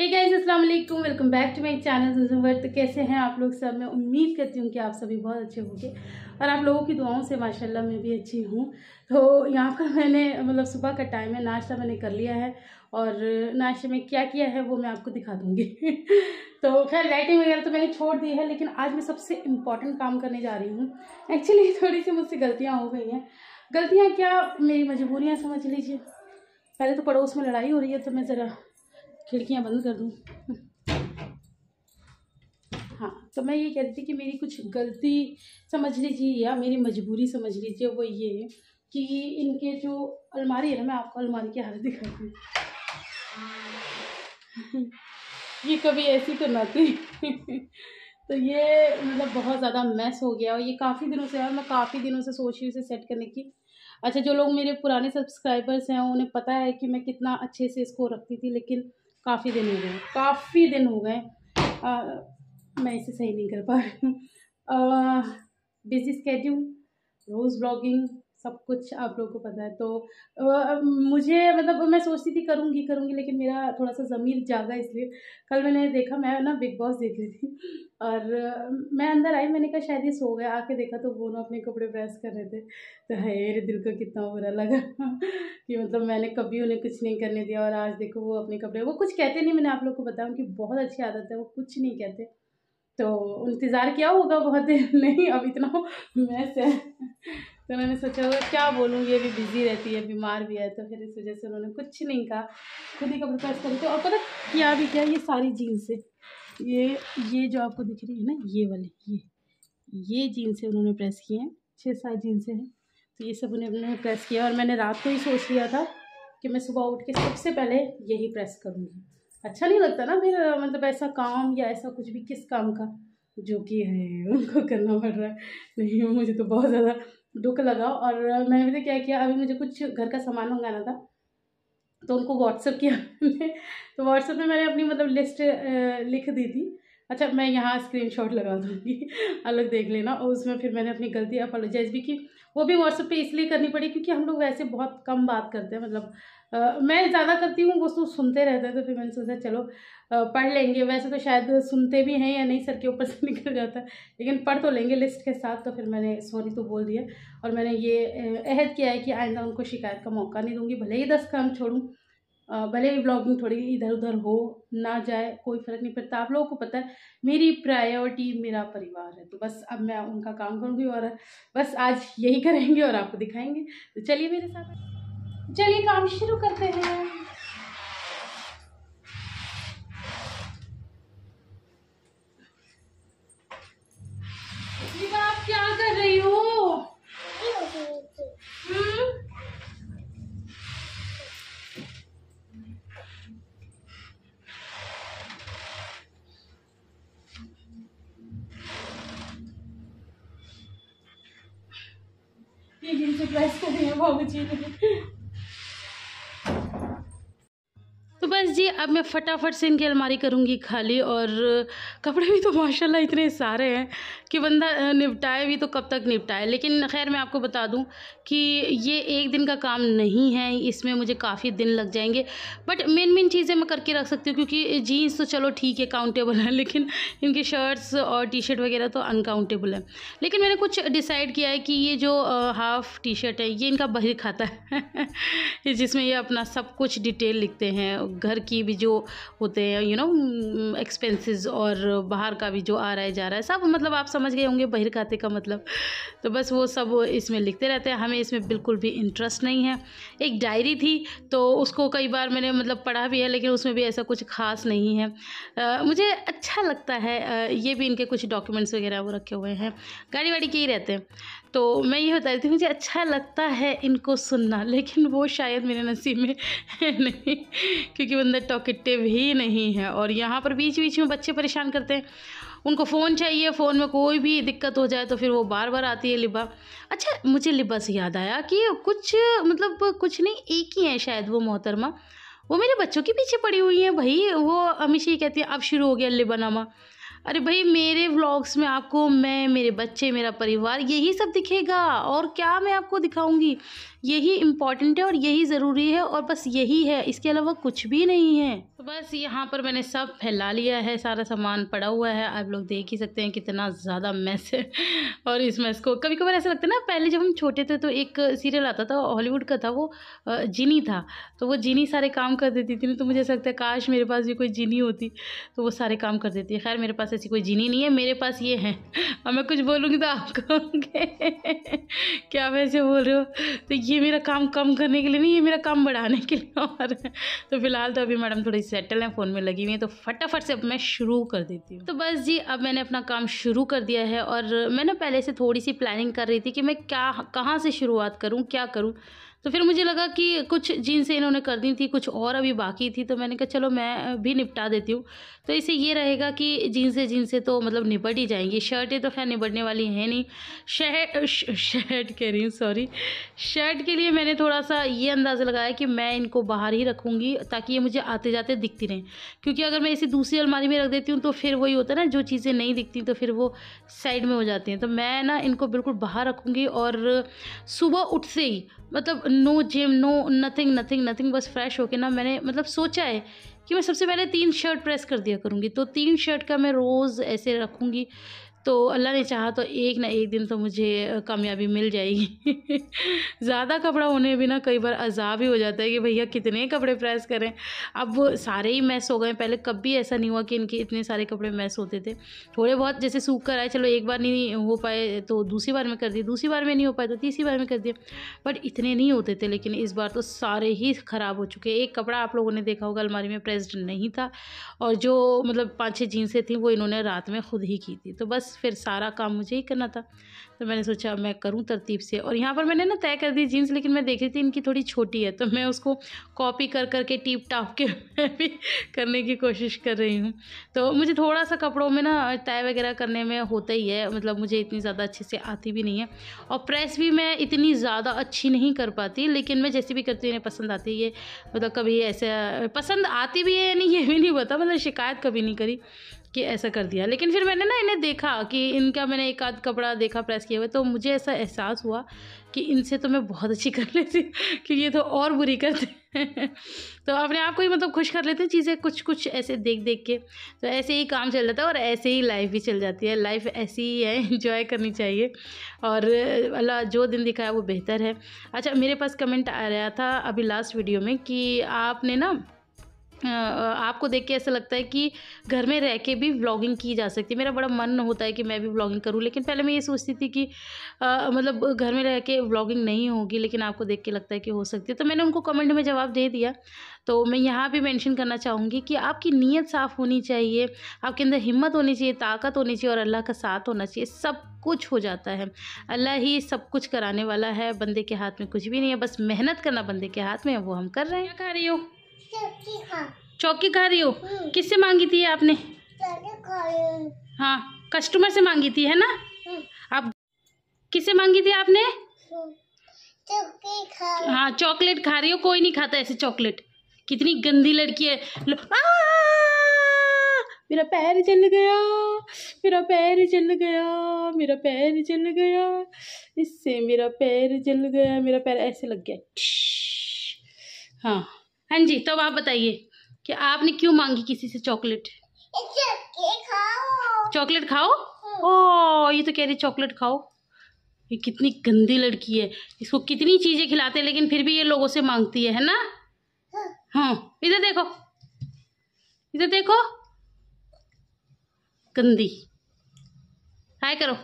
हे guys अस्सलाम वालेकुम welcome back to my channel तो कैसे हैं आप लोग सब मैं उम्मीद करती हूँ कि आप सभी बहुत अच्छे होंगे और आप लोगों की दुआओं से माशाल्लाह मैं भी अच्छी हूँ तो यहाँ पर मैंने मतलब सुबह का टाइम है नाश्ता मैंने कर लिया है और नाश्ते में क्या किया है वो मैं आपको दिखा दूँगी तो खैर लाइटिंग वगैरह तो मैंने छोड़ दी है लेकिन आज मैं सबसे इम्पॉर्टेंट काम करने जा रही हूँ एक्चुअली थोड़ी सी मुझसे गलतियाँ हो गई हैं गलतियाँ क्या मेरी मजबूरियाँ समझ लीजिए पहले तो पड़ोस में लड़ाई हो रही है तो मैं ज़रा खिड़कियाँ बंद कर दूँ हाँ तो मैं ये कहती थी कि मेरी कुछ गलती समझ लीजिए या मेरी मजबूरी समझ लीजिए वो ये कि इनके जो अलमारी है ना मैं आपको अलमारी की हालत दिखाती हूँ ये कभी ऐसी तो ना थी तो ये मतलब बहुत ज़्यादा मैस हो गया और ये काफ़ी दिनों से है मैं काफ़ी दिनों से सोच रही हूँ इसे सेट करने की अच्छा जो लोग मेरे पुराने सब्सक्राइबर्स हैं उन्हें पता है कि मैं कितना अच्छे से इसको रखती थी लेकिन काफ़ी दिन हो गए काफ़ी दिन हो गए मैं इसे सही नहीं कर पा रही हूँ बिजी स्केड्यूल रोज़ ब्लॉगिंग सब कुछ आप लोगों को पता है तो आ, मुझे मतलब मैं सोचती थी करूँगी करूँगी लेकिन मेरा थोड़ा सा ज़मीर जागा इसलिए कल मैंने देखा मैं ना बिग बॉस देख रही थी और मैं अंदर आई मैंने कहा शायद ये सो गया आके देखा तो वो ना अपने कपड़े प्रेस कर रहे थे तो है मेरे दिल को कितना बुरा लगा कि मतलब मैंने कभी उन्हें कुछ नहीं करने दिया और आज देखो वो अपने कपड़े वो कुछ कहते नहीं मैंने आप लोग को बताया उनकी बहुत अच्छी आदत है वो कुछ नहीं कहते तो इंतज़ार किया होगा बहुत देर नहीं अब इतना मैस है तो उन्होंने सोचा होगा क्या बोलूँ ये भी बिज़ी रहती है बीमार भी है तो फिर इस वजह से उन्होंने कुछ नहीं कहा खुद ही कपड़े प्रेस करते और पता क्या भी क्या ये सारी जीन्स है ये ये जो आपको दिख रही है ना ये वाले ये ये जीन्सें उन्होंने प्रेस किए हैं छः सात जीन्सें हैं तो ये सब उन्हें उन्होंने प्रेस किया और मैंने रात को ही सोच लिया था कि मैं सुबह उठ के सबसे पहले यही प्रेस करूँगी अच्छा नहीं लगता ना फिर मतलब ऐसा काम या ऐसा कुछ भी किस काम का जो कि है उनको करना पड़ रहा है नहीं मुझे तो बहुत ज़्यादा दुख लगा और मैंने पता क्या किया अभी मुझे कुछ घर का सामान मंगाना था तो उनको व्हाट्सअप किया मैंने तो व्हाट्सअप में मैंने अपनी मतलब लिस्ट लिख दी थी अच्छा मैं यहाँ स्क्रीनशॉट लगा दूँगी अलग देख लेना और उसमें फिर मैंने अपनी गलती अपोलोजाइज भी की वो भी व्हाट्सअप पे इसलिए करनी पड़ी क्योंकि हम लोग वैसे बहुत कम बात करते हैं मतलब मैं ज़्यादा करती हूँ वो सब तो सुनते रहते हैं तो फिर मैंने सोचा चलो पढ़ लेंगे वैसे तो शायद सुनते भी हैं या नहीं सर के ऊपर से निकल जाता है लेकिन पढ़ तो लेंगे लिस्ट के साथ तो फिर मैंने सॉरी तो बोल दिया और मैंने ये अहद किया है कि आइंदा उनको शिकायत का मौका नहीं दूँगी भले ही दस काम छोड़ूँ भले ही ब्लॉगिंग थोड़ी इधर उधर हो ना जाए कोई फ़र्क नहीं पड़ता आप लोगों को पता है मेरी प्रायोरिटी मेरा परिवार है तो बस अब मैं उनका काम करूँगी और बस आज यही करेंगे और आपको दिखाएंगे तो चलिए मेरे साथ चलिए काम शुरू करते हैं बस जी अब मैं फटाफट से इनकी अलमारी करूँगी खाली और कपड़े भी तो माशाल्लाह इतने सारे हैं कि बंदा निपटाए भी तो कब तक निपटाए लेकिन खैर मैं आपको बता दूँ कि ये एक दिन का काम नहीं है इसमें मुझे काफ़ी दिन लग जाएंगे बट मेन मेन चीज़ें मैं करके रख सकती हूँ क्योंकि जीन्स तो चलो ठीक है काउंटेबल है लेकिन इनकी शर्ट्स और टी शर्ट वगैरह तो अनकाउंटेबल है लेकिन मैंने कुछ डिसाइड किया है कि ये जो हाफ़ टी शर्ट है ये इनका बहिर खाता है जिसमें ये अपना सब कुछ डिटेल लिखते हैं घर की भी जो होते हैं यू नो एक्सपेंसेस और बाहर का भी जो आ रहा है जा रहा है सब मतलब आप समझ गए होंगे बहिर खाते का मतलब तो बस वो सब इसमें लिखते रहते हैं हमें इसमें बिल्कुल भी इंटरेस्ट नहीं है एक डायरी थी तो उसको कई बार मैंने मतलब पढ़ा भी है लेकिन उसमें भी ऐसा कुछ खास नहीं है आ, मुझे अच्छा लगता है आ, ये भी इनके कुछ डॉक्यूमेंट्स वगैरह वो रखे हुए हैं गाड़ी वाड़ी के ही रहते हैं तो मैं ये बता रही थी मुझे अच्छा लगता है इनको सुनना लेकिन वो शायद मेरे नसीब में नहीं क्योंकि के अंदर टॉकेटिव ही नहीं है और यहाँ पर बीच बीच में बच्चे परेशान करते हैं उनको फ़ोन चाहिए फ़ोन में कोई भी दिक्कत हो जाए तो फिर वो बार बार आती है लिबा अच्छा मुझे लिबा से याद आया कि कुछ मतलब कुछ नहीं एक ही है शायद वो मोहतरमा वो मेरे बच्चों के पीछे पड़ी हुई हैं भाई वो हमेशा ही कहती है अब शुरू हो गया लिबा नामा अरे भाई मेरे व्लॉग्स में आपको मैं मेरे बच्चे मेरा परिवार यही सब दिखेगा और क्या मैं आपको दिखाऊंगी यही इम्पॉर्टेंट है और यही ज़रूरी है और बस यही है इसके अलावा कुछ भी नहीं है तो बस यहाँ पर मैंने सब फैला लिया है सारा सामान पड़ा हुआ है आप लोग देख ही सकते हैं कितना ज़्यादा मैस है और इस मैस को कभी कभार ऐसा लगता है ना पहले जब हम छोटे थे तो एक सीरियल आता था हॉलीवुड का था वो जिनी था तो वो जिनी सारे काम कर देती थी ना तो मुझे ऐसा लगता है काश मेरे पास भी कोई जिनी होती तो वो सारे काम कर देती है खैर मेरे पास ऐसी कोई जीनी नहीं है मेरे पास ये है और मैं कुछ बोलूँगी तो आप कहोगे क्या वैसे बोल रहे हो तो ये ये मेरा काम कम करने के लिए नहीं ये मेरा काम बढ़ाने के लिए और तो फिलहाल तो अभी मैडम थोड़ी सेटल हैं फ़ोन में लगी हुई है तो फटाफट से अब मैं शुरू कर देती हूँ तो बस जी अब मैंने अपना काम शुरू कर दिया है और मैं ना पहले से थोड़ी सी प्लानिंग कर रही थी कि मैं क्या कहाँ से शुरुआत करूँ क्या करूँ तो फिर मुझे लगा कि कुछ जीन्सें इन्होंने कर दी थी कुछ और अभी बाकी थी तो मैंने कहा चलो मैं भी निपटा देती हूँ तो इसे ये रहेगा कि जीन्सें जीन्सें तो मतलब निपट ही जाएंगी शर्टें तो खैर निपटने वाली हैं नहीं शर्ट शर्ट कह रही हूँ सॉरी शर्ट के लिए मैंने थोड़ा सा ये अंदाज़ा लगाया कि मैं इनको बाहर ही रखूँगी ताकि ये मुझे आते जाते दिखती रहें क्योंकि अगर मैं इसे दूसरी अलमारी में रख देती हूँ तो फिर वही होता है ना जो चीज़ें नहीं दिखती तो फिर वो साइड में हो जाती हैं तो मैं ना इनको बिल्कुल बाहर रखूँगी और सुबह उठ से ही मतलब no gym no nothing nothing nothing बस फ्रेश होकर ना मैंने मतलब सोचा है कि मैं सबसे पहले तीन शर्ट प्रेस कर दिया करूँगी तो तीन शर्ट का मैं रोज़ ऐसे रखूँगी तो अल्लाह ने चाहा तो एक ना एक दिन तो मुझे कामयाबी मिल जाएगी ज़्यादा कपड़ा होने भी ना कई बार अजाब ही हो जाता है कि भैया कितने कपड़े प्रेस करें अब सारे ही मैस हो गए पहले कभी ऐसा नहीं हुआ कि इनके इतने सारे कपड़े मैस होते थे थोड़े बहुत जैसे सूख कर आए चलो एक बार नहीं हो पाए तो दूसरी बार में कर दिए दूसरी बार में नहीं हो पाए तो तीसरी बार में कर दिए बट इतने नहीं होते थे लेकिन इस बार तो सारे ही ख़राब हो चुके एक कपड़ा आप लोगों ने देखा होगा अलमारी में प्रेस्ड नहीं था और जो मतलब पाँच छः जीन्सें थी वो इन्होंने रात में खुद ही की थी तो बस फिर सारा काम मुझे ही करना था तो मैंने सोचा मैं करूँ तरतीब से और यहाँ पर मैंने ना तय कर दी जीन्स लेकिन मैं देख रही थी इनकी थोड़ी छोटी है तो मैं उसको कॉपी कर कर के टीप टाप के मैं भी करने की कोशिश कर रही हूँ तो मुझे थोड़ा सा कपड़ों में ना तय वगैरह करने में होता ही है मतलब मुझे इतनी ज़्यादा अच्छे से आती भी नहीं है और प्रेस भी मैं इतनी ज़्यादा अच्छी नहीं कर पाती लेकिन मैं जैसे भी करती हूँ पसंद आती है मतलब कभी ऐसा पसंद आती भी है नहीं ये भी नहीं पता मतलब शिकायत कभी नहीं करी कि ऐसा कर दिया लेकिन फिर मैंने ना इन्हें देखा कि इनका मैंने एक आध कपड़ा देखा प्रेस किया हुआ तो मुझे ऐसा एहसास हुआ कि इनसे तो मैं बहुत अच्छी कर लेती कि ये तो और बुरी करते तो अपने आप को ही मतलब खुश कर लेते हैं चीज़ें कुछ कुछ ऐसे देख देख के तो ऐसे ही काम चल जाता है और ऐसे ही लाइफ भी चल जाती है लाइफ ऐसी ही है इन्जॉय करनी चाहिए और अल्लाह जो दिन दिखाया वो बेहतर है अच्छा मेरे पास कमेंट आ रहा था अभी लास्ट वीडियो में कि आपने ना आपको देख के ऐसा लगता है कि घर में रह के भी ब्लॉगिंग की जा सकती है मेरा बड़ा मन होता है कि मैं भी ब्लॉगिंग करूँ लेकिन पहले मैं ये सोचती थी कि आ, मतलब घर में रह के ब्लॉगिंग नहीं होगी लेकिन आपको देख के लगता है कि हो सकती है तो मैंने उनको कमेंट में जवाब दे दिया तो मैं यहाँ भी मैंशन करना चाहूँगी कि आपकी नीयत साफ़ होनी चाहिए आपके अंदर हिम्मत होनी चाहिए ताकत होनी चाहिए और अल्लाह का साथ होना चाहिए सब कुछ हो जाता है अल्लाह ही सब कुछ कराने वाला है बंदे के हाथ में कुछ भी नहीं है बस मेहनत करना बंदे के हाथ में है वो हम कर रहे हैं क्या खा रही हूँ चौकी खा रही हो हम्म। किससे मांगी थी आपने हाँ कस्टमर से मांगी थी है ना आप हम्म। किससे मांगी थी आपने हाँ चॉकलेट खा रही हो कोई नहीं खाता ऐसे चॉकलेट कितनी गंदी लड़की है लो, मेरा पैर चल गया मेरा पैर चल गया मेरा पैर चल गया इससे मेरा पैर चल गया मेरा पैर ऐसे लग गया हाँ हाँ जी तब तो आप बताइए कि आपने क्यों मांगी किसी से चॉकलेट चॉकलेट खाओ हम्म। ओ ये तो कह रही चॉकलेट खाओ ये कितनी गंदी लड़की है इसको कितनी चीज़ें खिलाते हैं लेकिन फिर भी ये लोगों से मांगती है है ना हाँ, हाँ इधर देखो इधर देखो गंदी हाय करो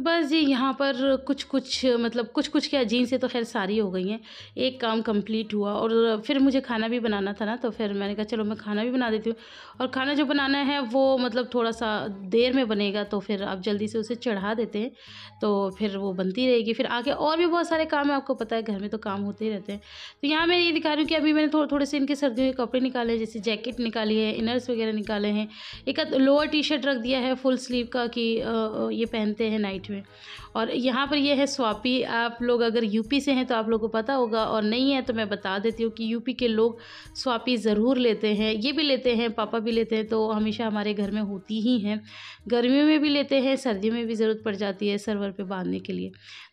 तो बस जी यहाँ पर कुछ कुछ मतलब कुछ कुछ क्या जीन्स तो खैर सारी हो गई हैं एक काम कंप्लीट हुआ और फिर मुझे खाना भी बनाना था ना तो फिर मैंने कहा चलो मैं खाना भी बना देती हूँ और खाना जो बनाना है वो मतलब थोड़ा सा देर में बनेगा तो फिर आप जल्दी से उसे चढ़ा देते हैं तो फिर वो बनती रहेगी फिर आगे और भी बहुत सारे काम है आपको पता है घर में तो काम होते ही रहते हैं तो यहाँ मैं ये दिखा रही हूँ कि अभी मैंने थोड़े थोड़े से इनके सर्दियों के कपड़े निकाले जैसे जैकेट निकाली है इनर्स वगैरह निकाले हैं एक लोअर टी शर्ट रख दिया है फुल स्लीव का कि ये पहनते हैं नाइट में और यहाँ पर यह है स्वापी आप लोग अगर यूपी से हैं तो आप लोग को पता होगा और नहीं है तो मैं बता देती हूँ कि यूपी के लोग स्वापी ज़रूर लेते हैं ये भी लेते हैं पापा भी लेते हैं तो हमेशा हमारे घर में होती ही हैं गर्मियों में भी लेते हैं सर्दियों में भी ज़रूरत पड़ जाती है सर्वर पर बांधने के लिए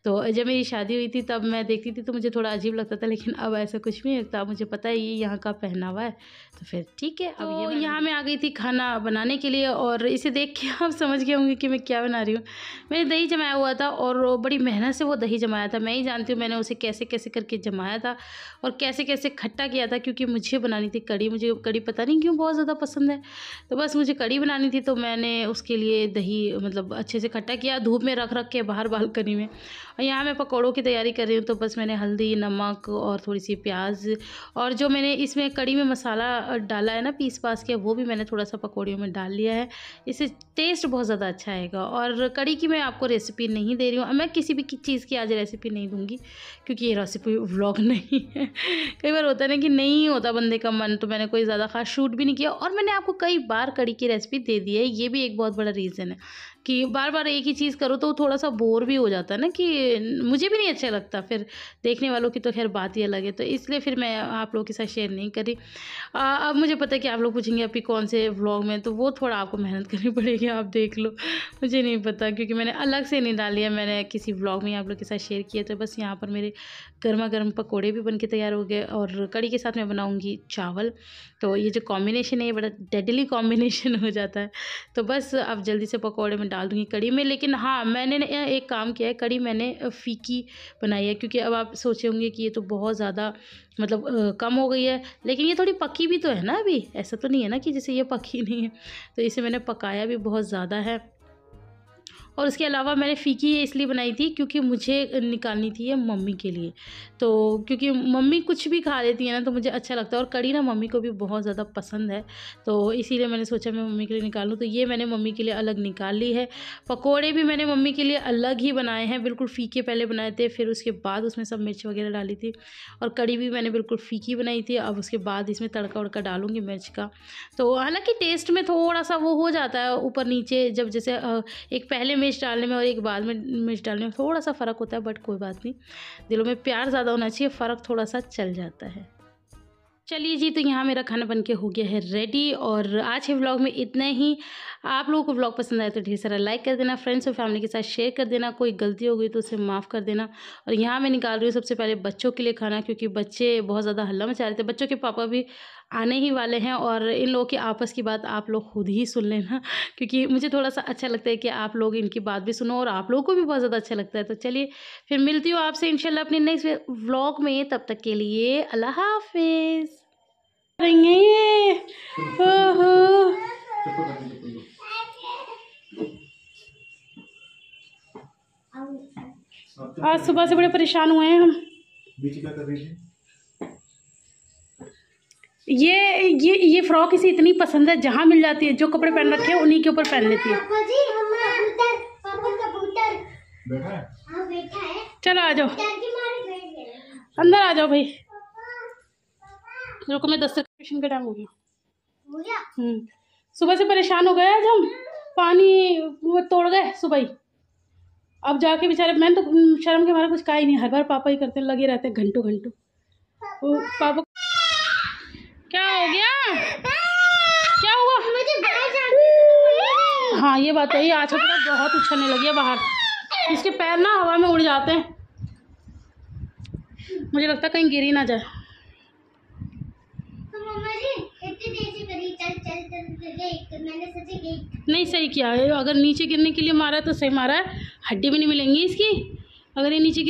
तो जब मेरी शादी हुई थी तब मैं देखती थी तो मुझे थोड़ा अजीब लगता था लेकिन अब ऐसा कुछ नहीं लगता मुझे पता है ये यहाँ का पहनावा है तो फिर ठीक है अब तो यहाँ मैं आ गई थी खाना बनाने के लिए और इसे देख के आप समझ गए होंगे कि मैं क्या बना रही हूँ मैंने दही जमाया हुआ था और बड़ी मेहनत से वो दही जमाया था मैं ही जानती हूँ मैंने उसे कैसे कैसे करके जमाया था और कैसे कैसे खट्टा किया था क्योंकि मुझे बनानी थी कड़ी मुझे कड़ी पता नहीं क्यों बहुत ज़्यादा पसंद है तो बस मुझे कड़ी बनानी थी तो मैंने उसके लिए दही मतलब अच्छे से खट्टा किया धूप में रख रख के बाहर बालकनी में और यहाँ मैं पकौड़ों की तैयारी कर रही हूँ तो बस मैंने हल्दी नमक और थोड़ी सी प्याज और जो मैंने इसमें कड़ी में मसाला डाला है ना पीस पास के वो भी मैंने थोड़ा सा पकौड़ियों में डाल लिया है इससे टेस्ट बहुत ज़्यादा अच्छा आएगा और कड़ी की मैं आपको रेसिपी नहीं दे रही हूँ मैं किसी भी चीज़ की आज रेसिपी नहीं दूँगी क्योंकि ये रेसिपी व्लॉग नहीं है कई बार होता है ना कि नहीं होता बंदे का मन तो मैंने कोई ज़्यादा खास शूट भी नहीं किया और मैंने आपको कई बार कड़ी की रेसिपी दे दी है ये भी एक बहुत बड़ा रीज़न है कि बार बार एक ही चीज़ करो तो थोड़ा सा बोर भी हो जाता है ना कि मुझे भी नहीं अच्छा लगता फिर देखने वालों की तो खैर बात ही अलग है तो इसलिए फिर मैं आप लोगों के साथ शेयर नहीं करी आ, अब मुझे पता है कि आप लोग पूछेंगे अभी कौन से व्लॉग में तो वो थोड़ा आपको मेहनत करनी पड़ेगी आप देख लो मुझे नहीं पता क्योंकि मैंने अलग से नहीं डाल लिया मैंने किसी व्लॉग में आप लोग के साथ शेयर किया तो बस यहाँ पर मेरे गर्मा गर्म पकौड़े भी बन के तैयार हो गए और कड़ी के साथ मैं बनाऊँगी चावल तो ये जो कॉम्बिनेशन है ये बड़ा डेडली कॉम्बिनेशन हो जाता है तो बस अब जल्दी से पकौड़े मैं डाल दूँगी कड़ी में लेकिन हाँ मैंने एक काम किया है कड़ी मैंने फीकी बनाई है क्योंकि अब आप सोचे होंगे कि ये तो बहुत ज़्यादा मतलब कम हो गई है लेकिन ये थोड़ी पकी भी तो है ना अभी ऐसा तो नहीं है ना कि जैसे ये पकी नहीं है तो इसे मैंने पकाया भी बहुत ज़्यादा है और उसके अलावा मैंने फीकी ये इसलिए बनाई थी क्योंकि मुझे निकालनी थी ये मम्मी के लिए तो क्योंकि मम्मी कुछ भी खा लेती है ना तो मुझे अच्छा लगता है और कड़ी ना मम्मी को भी बहुत ज़्यादा पसंद है तो इसीलिए मैंने सोचा मैं मम्मी के लिए निकाल लूँ तो ये मैंने मम्मी के लिए अलग निकाल ली है पकौड़े भी मैंने मम्मी के लिए अलग ही बनाए हैं बिल्कुल फीके पहले बनाए थे फिर उसके बाद उसमें सब मिर्च वगैरह डाली थी और कड़ी भी मैंने बिल्कुल फीकी बनाई थी अब उसके बाद इसमें तड़का उड़का डालूँगी मिर्च का तो हालाँकि टेस्ट में थोड़ा सा वो हो जाता है ऊपर नीचे जब जैसे एक पहले मिर्च डालने में और एक बाद में मिर्च डालने में थोड़ा सा फ़र्क होता है बट कोई बात नहीं दिलों में प्यार ज़्यादा होना चाहिए फ़र्क थोड़ा सा चल जाता है चलिए जी तो यहाँ मेरा खाना बनके हो गया है रेडी और आज के व्लॉग में इतना ही आप लोगों को व्लॉग पसंद आए तो ढेर सारा लाइक कर देना फ्रेंड्स और फैमिली के साथ शेयर कर देना कोई गलती हो गई तो उसे माफ़ कर देना और यहाँ मैं निकाल रही हूँ सबसे पहले बच्चों के लिए खाना क्योंकि बच्चे बहुत ज़्यादा हल्ला मचा रहे थे बच्चों के पापा भी आने ही वाले हैं और इन लोगों की आपस की बात आप लोग खुद ही सुन लेना क्योंकि मुझे थोड़ा सा अच्छा लगता है कि आप लोग इनकी बात भी सुनो और आप लोगों को भी बहुत ज़्यादा अच्छा लगता है तो चलिए फिर मिलती हूँ आपसे इनशाला अपने नेक्स्ट व्लॉग में तब तक के लिए अल्लाह हाफिज आज सुबह से बड़े परेशान हुए हैं हम बीच कर ये ये ये फ्रॉक इसे इतनी पसंद है जहाँ मिल जाती है जो कपड़े पहन रखे हैं उन्हीं के ऊपर पहन लेती है हाँ, चलो आ जाओ अंदर आ जाओ भाई रुको मैं दस तक ट्यूशन का टाइम हो गया हम्म। सुबह से परेशान हो गए आज हम पानी वो तोड़ गए सुबह ही अब जाके बेचारे मैंने तो हम्म, शर्म के हमारा कुछ कहा ही नहीं हर बार पापा ही करते लगे रहते घंटों घंटों पापा हो गया क्या हुआ मुझे हाँ ये बात तो है आज का बहुत उछलने लगी है बाहर इसके पैर ना हवा में उड़ जाते हैं मुझे लगता कहीं गिरी ना जाए तो नहीं सही किया है अगर नीचे गिरने के लिए मारा है तो सही मारा है हड्डी भी नहीं मिलेंगी इसकी अगर ये नीचे